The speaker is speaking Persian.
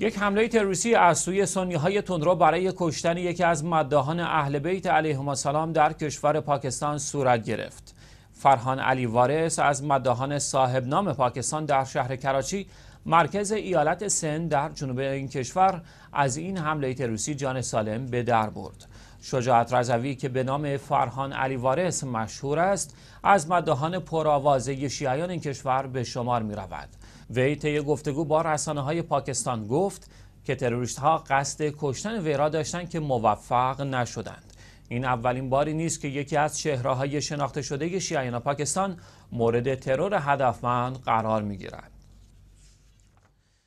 یک حمله تروریستی از سوی سنی های تندرو برای کشتن یکی از مداحان اهل بیت علیهم السلام در کشور پاکستان صورت گرفت. فرهان علی وارس از مداهان صاحب نام پاکستان در شهر کراچی مرکز ایالت سن در جنوب این کشور از این حمله تروریستی جان سالم به در برد شجاعت رضوی که به نام فرهان علی وارث مشهور است از مداحان پرآوازه شیعیان این کشور به شمار می رود وی طی گفتگو با رسانه های پاکستان گفت که تروریست ها قصد کشتن ویرا داشتند که موفق نشدند این اولین باری نیست که یکی از شهرهای شناخته شده شیعیان پاکستان مورد ترور هدفمند قرار میگیرد